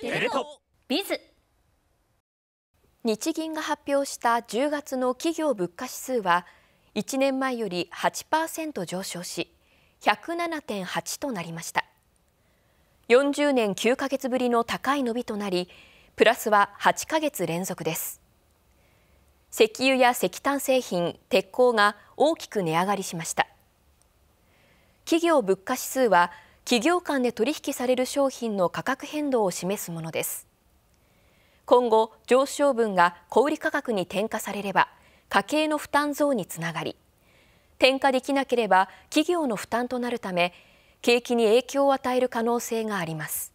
テレトビズ日銀が発表した10月の企業物価指数は1年前より8%上昇し107.8となりました40年9ヶ月ぶりの高い伸びとなりプラスは8ヶ月連続です石油や石炭製品、鉄鋼が大きく値上がりしました企業物価指数は企業間で取引される商品の価格変動を示すものです今後上昇分が小売価格に転嫁されれば家計の負担増につながり転嫁できなければ企業の負担となるため景気に影響を与える可能性があります